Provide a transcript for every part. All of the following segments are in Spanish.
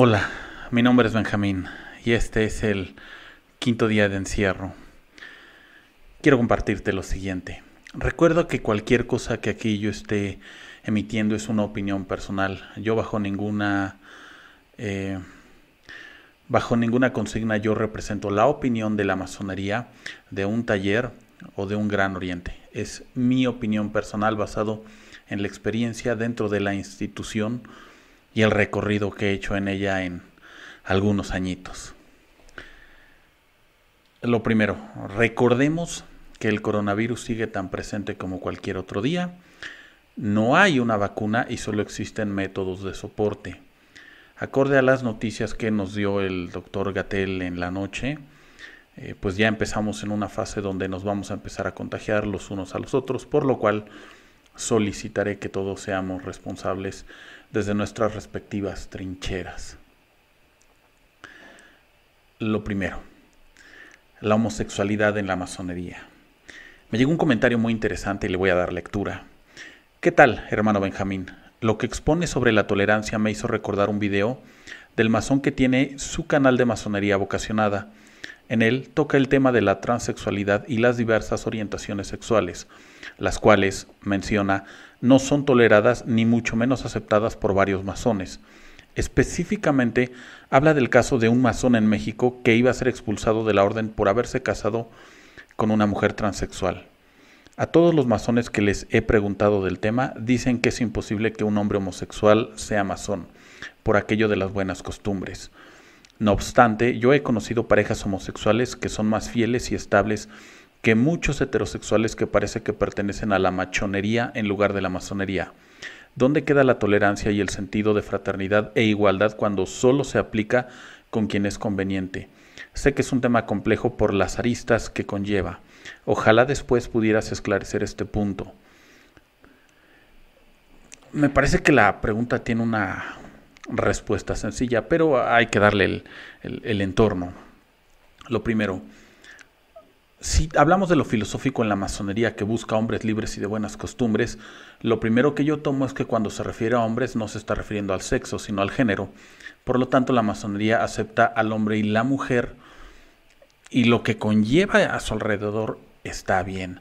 Hola, mi nombre es Benjamín y este es el quinto día de encierro. Quiero compartirte lo siguiente. Recuerdo que cualquier cosa que aquí yo esté emitiendo es una opinión personal. Yo bajo ninguna eh, bajo ninguna consigna yo represento la opinión de la masonería, de un taller o de un gran oriente. Es mi opinión personal basado en la experiencia dentro de la institución y el recorrido que he hecho en ella en algunos añitos. Lo primero, recordemos que el coronavirus sigue tan presente como cualquier otro día. No hay una vacuna y solo existen métodos de soporte. Acorde a las noticias que nos dio el doctor Gatel en la noche, eh, pues ya empezamos en una fase donde nos vamos a empezar a contagiar los unos a los otros, por lo cual solicitaré que todos seamos responsables desde nuestras respectivas trincheras. Lo primero, la homosexualidad en la masonería. Me llegó un comentario muy interesante y le voy a dar lectura. ¿Qué tal, hermano Benjamín? Lo que expone sobre la tolerancia me hizo recordar un video del masón que tiene su canal de masonería vocacionada en él toca el tema de la transexualidad y las diversas orientaciones sexuales, las cuales, menciona, no son toleradas ni mucho menos aceptadas por varios masones. Específicamente, habla del caso de un masón en México que iba a ser expulsado de la orden por haberse casado con una mujer transexual. A todos los masones que les he preguntado del tema dicen que es imposible que un hombre homosexual sea masón, por aquello de las buenas costumbres. No obstante, yo he conocido parejas homosexuales que son más fieles y estables que muchos heterosexuales que parece que pertenecen a la machonería en lugar de la masonería. ¿Dónde queda la tolerancia y el sentido de fraternidad e igualdad cuando solo se aplica con quien es conveniente? Sé que es un tema complejo por las aristas que conlleva. Ojalá después pudieras esclarecer este punto. Me parece que la pregunta tiene una, respuesta sencilla, pero hay que darle el, entorno. Lo primero, si hablamos de lo filosófico en la masonería que busca hombres libres y de buenas costumbres, lo primero que yo tomo es que cuando se refiere a hombres no se está refiriendo al sexo, sino al género. Por lo tanto, la masonería acepta al hombre y la mujer y lo que conlleva a su alrededor está bien.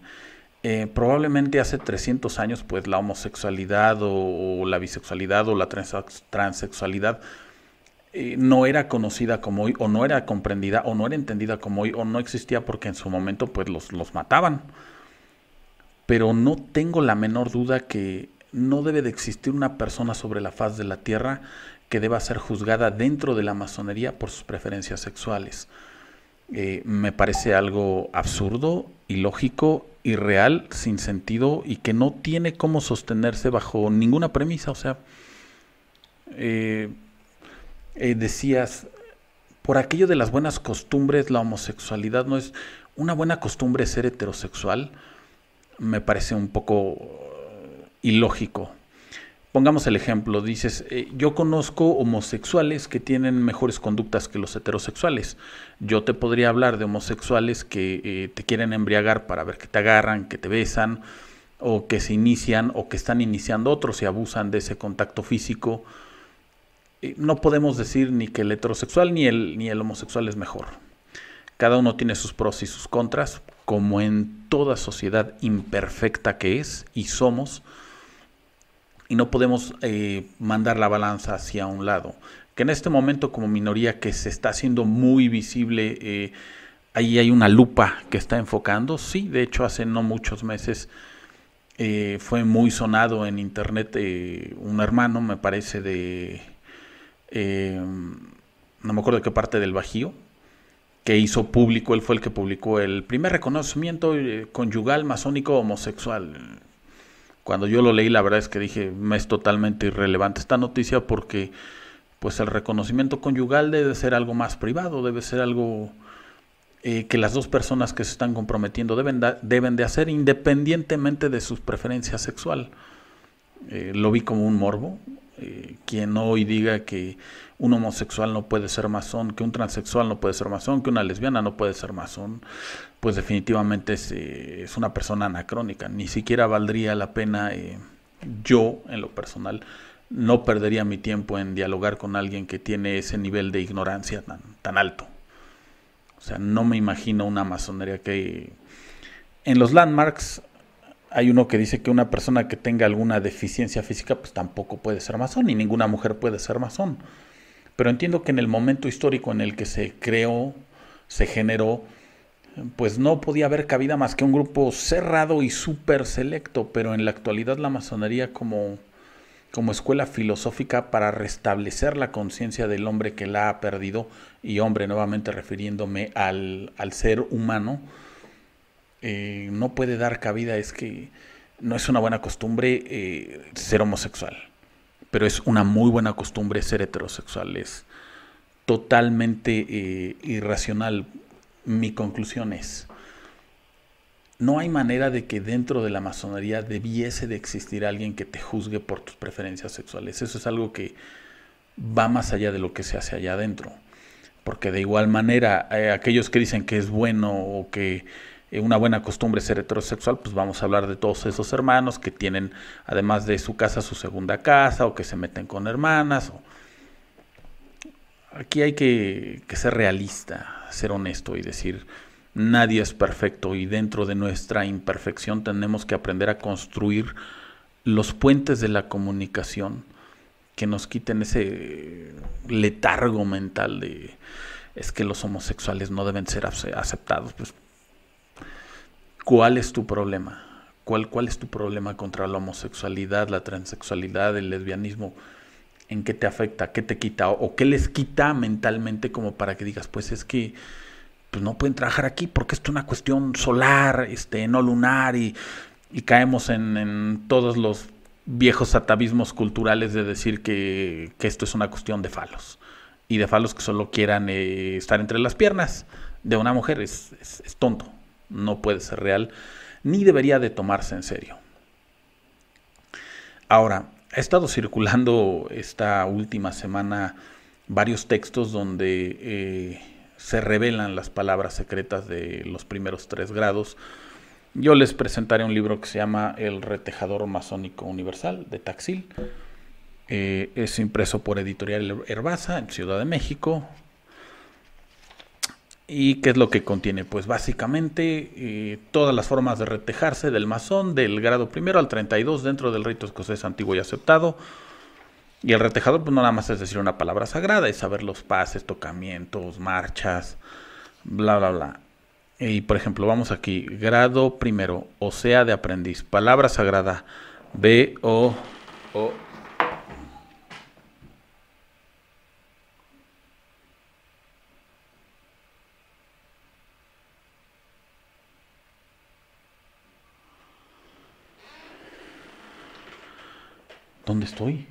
Eh, probablemente hace 300 años, pues la homosexualidad o, la bisexualidad o la transexualidad eh, no era conocida como hoy, o no era comprendida, o no era entendida como hoy, o no existía porque en su momento, pues los, los mataban. Pero no tengo la menor duda que no debe de existir una persona sobre la faz de la tierra que deba ser juzgada dentro de la masonería por sus preferencias sexuales. Eh, me parece algo absurdo, ilógico, irreal, sin sentido y que no tiene cómo sostenerse bajo ninguna premisa. O sea, eh, eh, decías, por aquello de las buenas costumbres, la homosexualidad no es una buena costumbre ser heterosexual, me parece un poco ilógico. Pongamos el ejemplo, dices, eh, yo conozco homosexuales que tienen mejores conductas que los heterosexuales. Yo te podría hablar de homosexuales que eh, te quieren embriagar para ver que te agarran, que te besan, o que se inician, o que están iniciando otros y abusan de ese contacto físico. Eh, no podemos decir ni que el heterosexual ni el, ni el homosexual es mejor. Cada uno tiene sus pros y sus contras, como en toda sociedad imperfecta que es y somos y no podemos eh, mandar la balanza hacia un lado. Que en este momento como minoría que se está haciendo muy visible, eh, ahí hay una lupa que está enfocando. Sí, de hecho hace no muchos meses eh, fue muy sonado en internet un hermano, me parece, de... Em, no me acuerdo de qué parte del Bajío, que hizo público, él fue el que publicó el primer reconocimiento conyugal masónico homosexual cuando yo lo leí, la verdad es que dije, me es totalmente irrelevante esta noticia porque pues el reconocimiento conyugal debe ser algo más privado, debe ser algo eh, que las dos personas que se están comprometiendo deben, deben de hacer independientemente de sus preferencias sexual. Eh, lo vi como un morbo. Eh, quien hoy diga que un homosexual no puede ser masón, que un transexual no puede ser masón, que una lesbiana no puede ser masón, pues definitivamente eh, es, una persona anacrónica. Ni siquiera valdría la pena eh, yo, en lo personal, no perdería mi tiempo en dialogar con alguien que tiene ese nivel de ignorancia tan, tan alto. O sea, no me imagino una masonería que... En los landmarks hay uno que dice que una persona que tenga alguna deficiencia física pues tampoco puede ser masón y ninguna mujer puede ser masón. Pero entiendo que en el momento histórico en el que se creó, se generó, pues no podía haber cabida más que un grupo cerrado y súper selecto, pero en la actualidad la masonería como, como escuela filosófica para restablecer la conciencia del hombre que la ha perdido, y hombre nuevamente refiriéndome al, ser humano, eh, no puede dar cabida, es que no es una buena costumbre eh, ser homosexual, pero es una muy buena costumbre ser heterosexual, es totalmente eh, irracional mi conclusión es, no hay manera de que dentro de la masonería debiese de existir alguien que te juzgue por tus preferencias sexuales. Eso es algo que va más allá de lo que se hace allá adentro. Porque de igual manera, eh, aquellos que dicen que es bueno o que eh, una buena costumbre es ser heterosexual, pues vamos a hablar de todos esos hermanos que tienen, además de su casa, su segunda casa, o que se meten con hermanas, o, aquí hay que, ser realista, ser honesto y decir, nadie es perfecto y dentro de nuestra imperfección tenemos que aprender a construir los puentes de la comunicación que nos quiten ese letargo mental de es que los homosexuales no deben ser aceptados. Pues, ¿Cuál es tu problema? ¿Cuál, ¿Cuál es tu problema contra la homosexualidad, la transexualidad, el lesbianismo? en qué te afecta, qué te quita o, qué les quita mentalmente como para que digas, pues es que pues no pueden trabajar aquí porque esto es una cuestión solar, este, no lunar y, caemos en, todos los viejos atavismos culturales de decir que, esto es una cuestión de falos y de falos que solo quieran eh, estar entre las piernas de una mujer es tonto, no puede ser real ni debería de tomarse en serio. Ahora, ha estado circulando esta última semana varios textos donde eh, se revelan las palabras secretas de los primeros tres grados. Yo les presentaré un libro que se llama El retejador masónico universal de Taxil. Eh, es impreso por Editorial Herbaza en Ciudad de México. ¿Y qué es lo que contiene? Pues básicamente eh, todas las formas de retejarse del masón del grado primero al 32 dentro del rito escocés antiguo y aceptado. Y el retejador pues no nada más es decir una palabra sagrada, es saber los pases, tocamientos, marchas, bla, bla, bla. Y por ejemplo, vamos aquí, grado primero, o sea, de aprendiz, palabra sagrada, B, O, O, ¿Dónde estoy?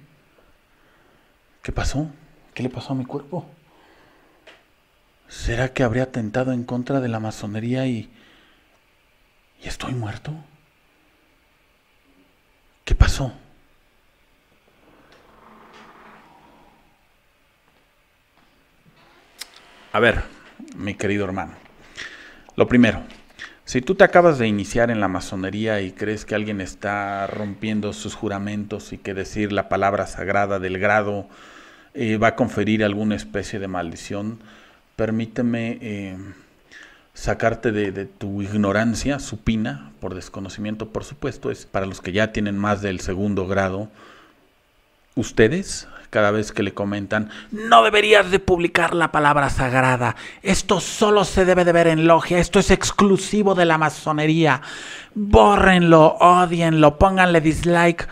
¿Qué pasó? ¿Qué le pasó a mi cuerpo? ¿Será que habré atentado en contra de la masonería y... y estoy muerto? ¿Qué pasó? A ver, mi querido hermano. Lo primero, si tú te acabas de iniciar en la masonería y crees que alguien está rompiendo sus juramentos y que decir la palabra sagrada del grado eh, va a conferir alguna especie de maldición, permíteme eh, sacarte de, de, tu ignorancia supina, por desconocimiento por supuesto, es para los que ya tienen más del segundo grado. Ustedes, cada vez que le comentan, no deberías de publicar la palabra sagrada, esto solo se debe de ver en logia, esto es exclusivo de la masonería, bórrenlo, odienlo, pónganle dislike.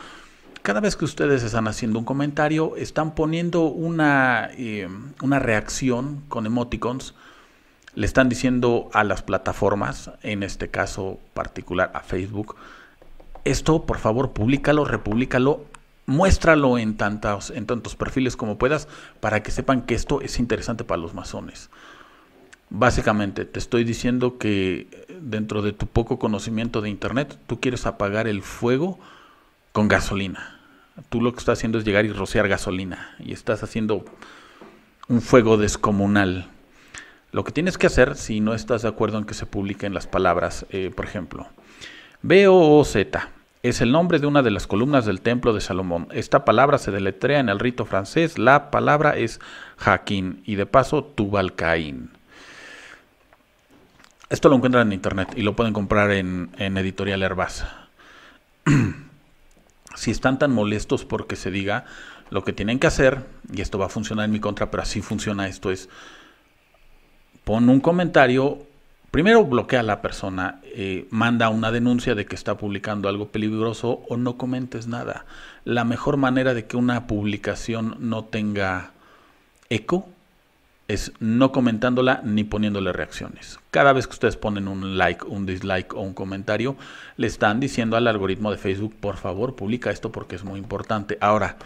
Cada vez que ustedes están haciendo un comentario, están poniendo una, eh, una reacción con emoticons, le están diciendo a las plataformas, en este caso particular a Facebook, esto por favor, públicalo, repúblicalo, muéstralo en, tantos, en tantos perfiles como puedas para que sepan que esto es interesante para los masones. Básicamente, te estoy diciendo que eh, dentro de tu poco conocimiento de Internet, tú quieres apagar el fuego con gasolina. Tú lo que estás haciendo es llegar y rociar gasolina y estás haciendo un fuego descomunal. Lo que tienes que hacer, si no estás de acuerdo en que se publiquen las palabras, eh, por ejemplo, b o z es el nombre de una de las columnas del templo de Salomón. Esta palabra se deletrea en el rito francés. La palabra es Jaquín y de paso Tubalcaín. Esto lo encuentran en internet y lo pueden comprar en, Editorial Herbaz. si están tan molestos porque se diga lo que tienen que hacer, y esto va a funcionar en mi contra, pero así funciona esto, es pon un comentario primero bloquea a la persona, eh, manda una denuncia de que está publicando algo peligroso o no comentes nada. La mejor manera de que una publicación no tenga eco es no comentándola ni poniéndole reacciones. Cada vez que ustedes ponen un like, un dislike o un comentario, le están diciendo al algoritmo de Facebook, por favor, publica esto porque es muy importante. Ahora,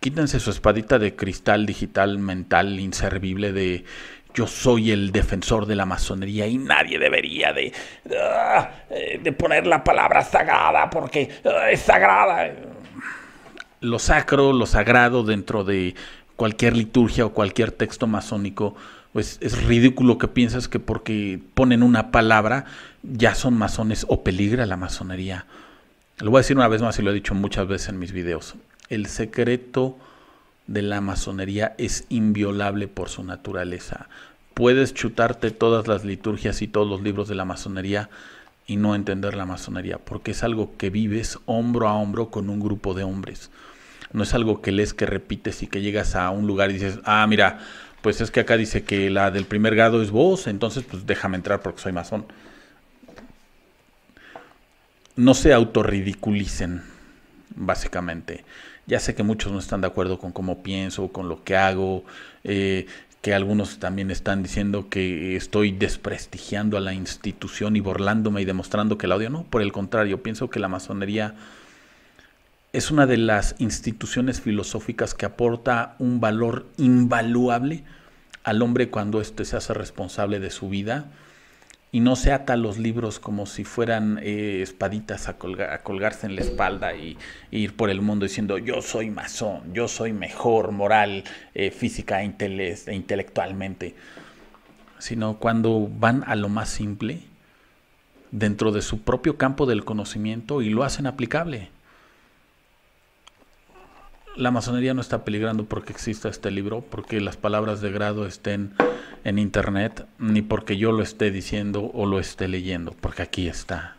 quítense su espadita de cristal digital mental inservible de yo soy el defensor de la masonería y nadie debería de, ah, eh, de poner la palabra sagrada porque ah, es sagrada. Lo sacro, lo sagrado dentro de cualquier liturgia o cualquier texto masónico, pues es ridículo que pienses que porque ponen una palabra ya son masones o peligra la masonería. Lo voy a decir una vez más y lo he dicho muchas veces en mis videos. El secreto de la masonería es inviolable por su naturaleza. Puedes chutarte todas las liturgias y todos los libros de la masonería y no entender la masonería, porque es algo que vives hombro a hombro con un grupo de hombres. No es algo que lees, que repites y que llegas a un lugar y dices, ah, mira, pues es que acá dice que la del primer grado es vos, entonces pues déjame entrar porque soy masón. No se autorridiculicen, básicamente. Ya sé que muchos no están de acuerdo con cómo pienso, con lo que hago, eh, que algunos también están diciendo que estoy desprestigiando a la institución y burlándome y demostrando que la odio. No, por el contrario, pienso que la masonería es una de las instituciones filosóficas que aporta un valor invaluable al hombre cuando éste se hace responsable de su vida y no se ata los libros como si fueran eh, espaditas a, colgarse en la espalda y, ir por el mundo diciendo yo soy masón, yo soy mejor moral, eh, física e intelectualmente, sino cuando van a lo más simple dentro de su propio campo del conocimiento y lo hacen aplicable la masonería no está peligrando porque exista este libro, porque las palabras de grado estén en internet, ni porque yo lo esté diciendo o lo esté leyendo, porque aquí está.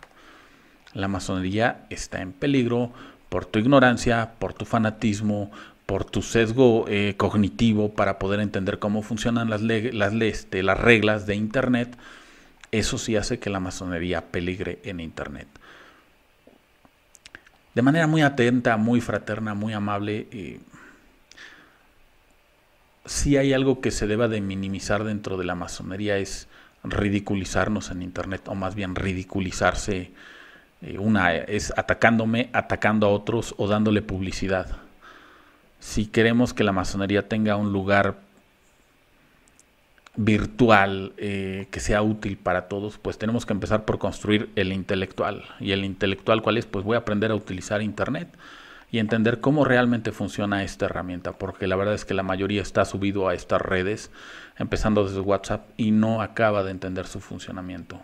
La masonería está en peligro por tu ignorancia, por tu fanatismo, por tu sesgo eh, cognitivo para poder entender cómo funcionan las, las, este, las reglas de internet. Eso sí hace que la masonería peligre en internet de manera muy atenta, muy fraterna, muy amable. Eh, si hay algo que se deba de minimizar dentro de la masonería es ridiculizarnos en internet, o más bien ridiculizarse. Eh, una es atacándome, atacando a otros o dándole publicidad. Si queremos que la masonería tenga un lugar virtual eh, que sea útil para todos, pues tenemos que empezar por construir el intelectual. ¿Y el intelectual cuál es? Pues voy a aprender a utilizar Internet y entender cómo realmente funciona esta herramienta, porque la verdad es que la mayoría está subido a estas redes, empezando desde WhatsApp, y no acaba de entender su funcionamiento.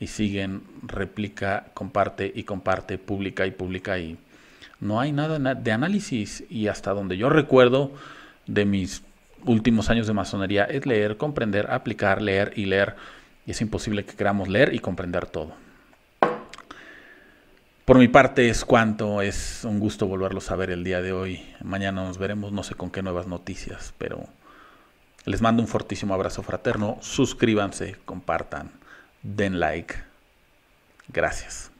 Y siguen, replica, comparte y comparte, publica y publica y no hay nada de análisis. Y hasta donde yo recuerdo de mis últimos años de masonería es leer, comprender, aplicar, leer y leer. Y es imposible que queramos leer y comprender todo. Por mi parte es cuanto, es un gusto volverlos a ver el día de hoy. Mañana nos veremos, no sé con qué nuevas noticias, pero les mando un fortísimo abrazo fraterno. Suscríbanse, compartan, den like. Gracias.